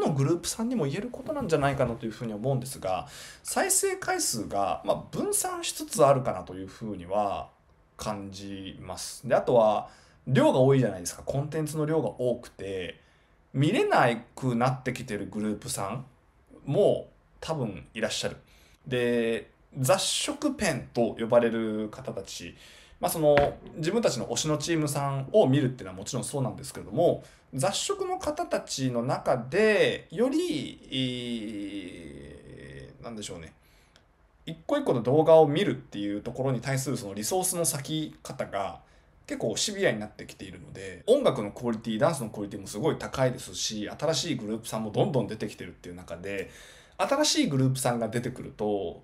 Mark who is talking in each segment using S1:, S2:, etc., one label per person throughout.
S1: のグループさんにも言えることなんじゃないかなというふうに思うんですが再生回数がま分散しつつあるかなというふうには感じます。であとは量が多いじゃないですかコンテンツの量が多くて見れなくなってきてるグループさんも多分いらっしゃる。で雑食ペンと呼ばれる方たちまあ、その自分たちの推しのチームさんを見るっていうのはもちろんそうなんですけれども雑食の方たちの中でより何でしょうね一個一個の動画を見るっていうところに対するそのリソースの咲き方が結構シビアになってきているので音楽のクオリティダンスのクオリティもすごい高いですし新しいグループさんもどんどん出てきてるっていう中で新しいグループさんが出てくると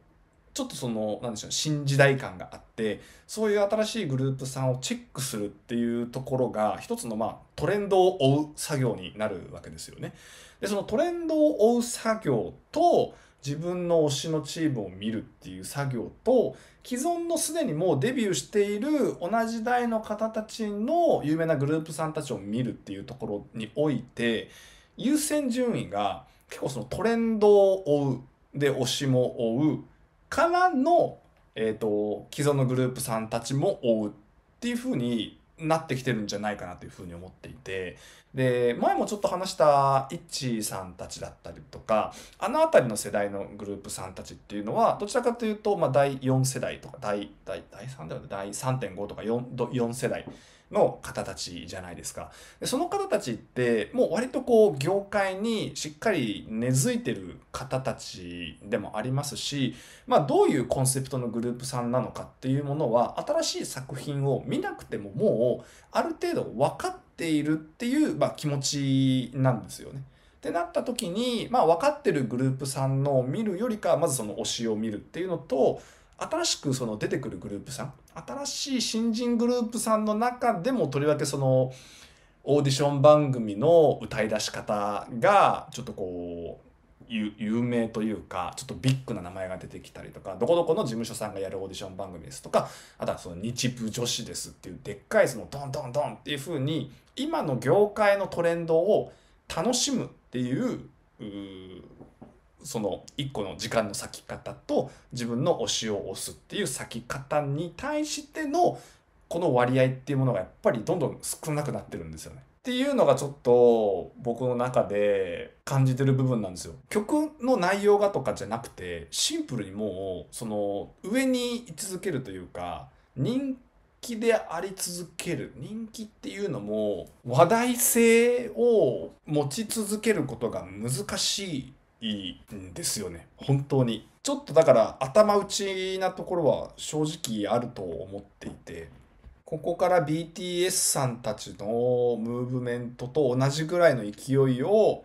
S1: ちょっとその、なんでしょう、新時代感があって、そういう新しいグループさんをチェックするっていうところが、一つのまあトレンドを追う作業になるわけですよね。で、そのトレンドを追う作業と、自分の推しのチームを見るっていう作業と既存のすでにもうデビューしている同じ代の方たちの有名なグループさんたちを見るっていうところにおいて優先順位が結構そのトレンドを追うで推しも追うからの、えっ、ー、と、既存のグループさんたちも追うっていうふうになってきてるんじゃないかなというふうに思っていて、で、前もちょっと話したイッチーさんたちだったりとか、あの辺りの世代のグループさんたちっていうのは、どちらかというと、まあ、第4世代とか、第、第、第3では第3.5とか 4, 4世代の方たちじゃないですか。でその方たちってもう割とこう業界にしっかり根付いてる方たちでもありますし、まあ、どういうコンセプトのグループさんなのかっていうものは新しい作品を見なくてももうある程度分かっているっていう、まあ、気持ちなんですよね。ってなった時に、まあ、分かってるグループさんのを見るよりかまずその推しを見るっていうのと新しくその出てくるグループさん新しい新人グループさんの中でもとりわけそのオーディション番組の歌い出し方がちょっとこう有名というかちょっとビッグな名前が出てきたりとかどこどこの事務所さんがやるオーディション番組ですとかあとはその日部女子ですっていうでっかいそのドンドンドンっていう風に今の業界のトレンドを楽しむっていうその1個の時間の咲き方と自分の推しを押すっていう咲き方に対してのこの割合っていうものがやっぱりどんどん少なくなってるんですよね。っていうのがちょっと僕の中で感じてる部分なんですよ。曲の内容がとかじゃなくてシンプルにもうその上に居続けるというか人気であり続ける人気っていうのも話題性を持ち続けることが難しいいいんですよね本当にちょっとだから頭打ちなところは正直あると思っていてここから BTS さんたちのムーブメントと同じぐらいの勢いを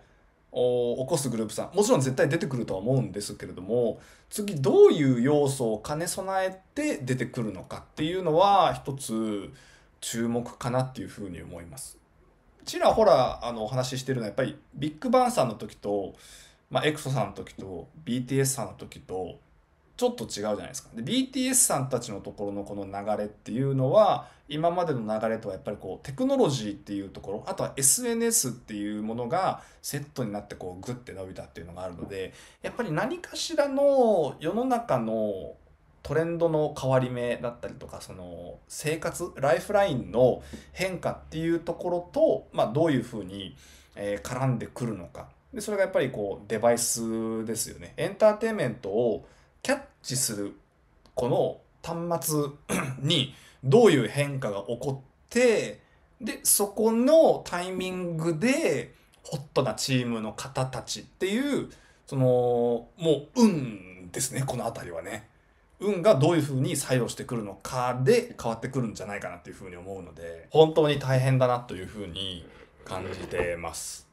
S1: 起こすグループさんもちろん絶対出てくるとは思うんですけれども次どういう要素を兼ね備えて出てくるのかっていうのは一つ注目かなっていうふうに思います。ちらほらあのお話ししてるのはやっぱりビッグバンさんの時とまあ、エクソさんの時と BTS さんの時とちょっと違うじゃないですか。で BTS さんたちのところのこの流れっていうのは今までの流れとはやっぱりこうテクノロジーっていうところあとは SNS っていうものがセットになってこうグッて伸びたっていうのがあるのでやっぱり何かしらの世の中のトレンドの変わり目だったりとかその生活ライフラインの変化っていうところと、まあ、どういうふうに絡んでくるのかでそれがやっぱりこうデバイスですよねエンターテインメントをキャッチするこの端末 にどういう変化が起こってでそこのタイミングでホットなチームの方たちっていうそのもう運ですねこの辺りはね運がどういうふうに作用してくるのかで変わってくるんじゃないかなっていうふうに思うので本当に大変だなというふうに感じてます。